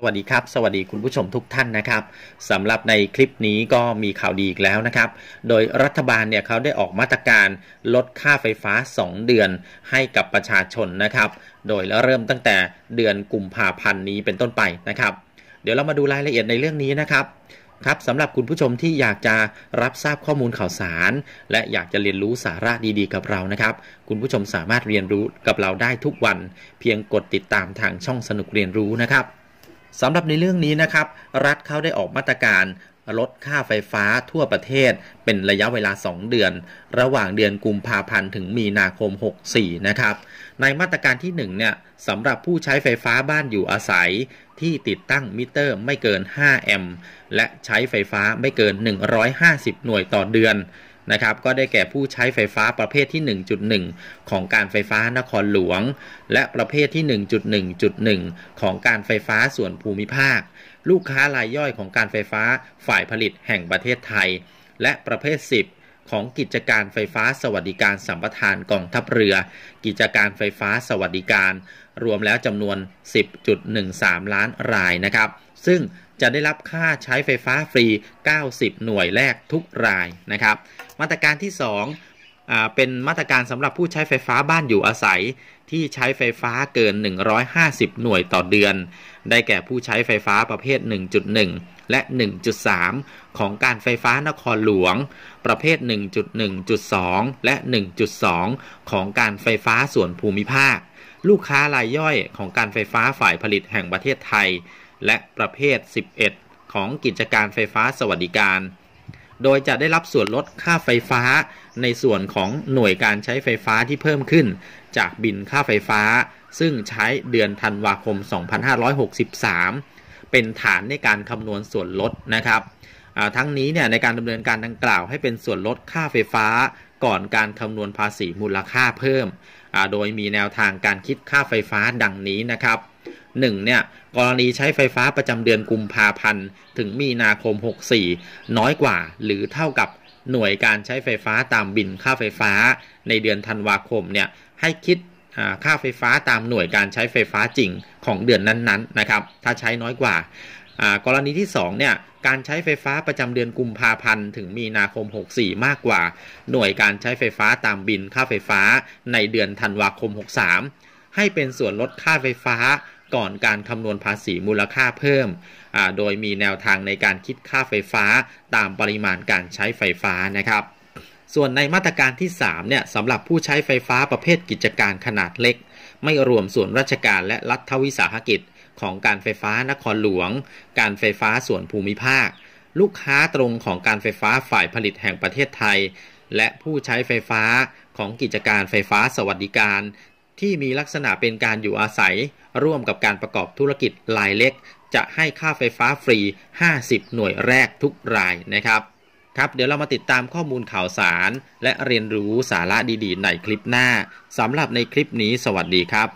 สวัสดีครับสวัสดีคุณผู้ชมทุกท่านนะครับสำหรับในคลิปนี้ก็มีข่าวดีอีกแล้วนะครับ โดยรัฐบาลเนี่ยเขาได้ออกมาตรการลดค่าไฟฟ้า 2 เดือนให้กับประชาชนนะครับ โดยแล้วเริ่มตั้งแต่เดือนกุมภาพันธ์นี้เป็นต้นไปนะครับ เดี๋ยวเรามาดูรายละเอียดในเรื่องนี้นะครับ ครับสำหรับคุณผู้ชมที่อยากจะรับทราบข้อมูลข่าวสาร และอยากจะเรียนรู้สาระดีๆกับเรานะครับ คุณผู้ชมสามารถเรียนรู้กับเราได้ทุกวัน เพียงกดติดตามทางช่องสนุกเรียนรู้นะครับสำหรับในเรื่องนี้นะครับ รัฐเขาได้ออกมาตรการลดค่าไฟฟ้าทั่วประเทศเป็นระยะเวลา 2 เดือน ระหว่างเดือนกุมภาพันธ์ถึงมีนาคม 64 นะครับ ในมาตรการที่ 1 เนี่ยสำหรับผู้ใช้ไฟฟ้าบ้านอยู่อาศัย ที่ติดตั้งมิเตอร์ไม่เกิน 5 แอมป์และใช้ไฟฟ้าไม่เกิน 150 หน่วยต่อเดือนนะครับก็ได้แก่ผู้ใช้ไฟฟ้าประเภทที่ 1.1 ของการไฟฟ้านครหลวง และประเภทที่ 1.1.1 ของการไฟฟ้าส่วนภูมิภาค ลูกค้ารายย่อยของการไฟฟ้าฝ่ายผลิตแห่งประเทศไทย และประเภท 10 ของกิจการไฟฟ้าสวัสดิการสัมปทานกองทัพเรือ กิจการไฟฟ้าสวัสดิการ รวมแล้วจำนวน 10.13 ล้านรายนะครับ ซึ่งจะได้รับค่าใช้ไฟฟ้าฟรี 90 หน่วยแรกทุกรายนะครับ มาตรการที่2เป็นมาตรการสำหรับผู้ใช้ไฟฟ้าบ้านอยู่อาศัยที่ใช้ไฟฟ้าเกิน 150 หน่วยต่อเดือน ได้แก่ผู้ใช้ไฟฟ้าประเภท 1.1 และ 1.3 ของการไฟฟ้านครหลวง ประเภท 1.1.2 และ 1.2 ของการไฟฟ้าส่วนภูมิภาค ลูกค้ารายย่อยของการไฟฟ้าฝ่ายผลิตแห่งประเทศไทยและประเภท 11 ของกิจการไฟฟ้าสวัสดิการ โดยจะได้รับส่วนลดค่าไฟฟ้า ในส่วนของหน่วยการใช้ไฟฟ้าที่เพิ่มขึ้น จากบินค่าไฟฟ้าซึ่งใช้เดือนธันวาคม2563เป็นฐานในการคำนวณส่วนลดนะครับทั้งนี้เนี่ยในการดำเนินการดังกล่าวให้เป็นส่วนลดค่าไฟฟ้า ก่อนการคำนวณภาษีมูลค่าเพิ่มโดยมีแนวทางการคิดค่าไฟฟ้าดังนี้นะครับหนึ่งเนี่ยกรณีใช้ไฟฟ้าประจำเดือนกุมภาพันธ์ถึงมีนาคม 64 น้อยกว่า หรือเท่ากับหน่วยการใช้ไฟฟ้าตามบินค่าไฟฟ้าในเดือนธันวาคมเนี่ยให้คิดค่าไฟฟ้าตามหน่วยการใช้ไฟฟ้าจริงของเดือนนั้นๆนะครับถ้าใช้น้อยกว่ากรณีที่2เนี่ยการใช้ไฟฟ้าประจำเดือนกุมภาพันธ์ถึงมีนาคม 64 มากกว่า หน่วยการใช้ไฟฟ้าตามบินค่าไฟฟ้าในเดือนธันวาคม 63 ให้เป็นส่วนลดค่าไฟฟ้าก่อนการคำนวณภาษีมูลค่าเพิ่ม โดยมีแนวทางในการคิดค่าไฟฟ้าตามปริมาณการใช้ไฟฟ้านะครับ ส่วนในมาตรการที่3เนี่ยสำหรับผู้ใช้ไฟฟ้าประเภทกิจการขนาดเล็ก ไม่รวมส่วนราชการและรัฐวิสาหกิจ ของการไฟฟ้านครหลวง การไฟฟ้าส่วนภูมิภาค ลูกค้าตรงของการไฟฟ้าฝ่ายผลิตแห่งประเทศไทย และผู้ใช้ไฟฟ้าของกิจการไฟฟ้าสวัสดิการที่มีลักษณะเป็นการอยู่อาศัย ร่วมกับการประกอบธุรกิจรายเล็ก จะให้ค่าไฟฟ้าฟรี 50 หน่วยแรกทุกรายนะครับ ครับ เดี๋ยวเรามาติดตามข้อมูลข่าวสาร และเรียนรู้สาระดีๆ ในคลิปหน้าสำหรับในคลิปนี้สวัสดีครับ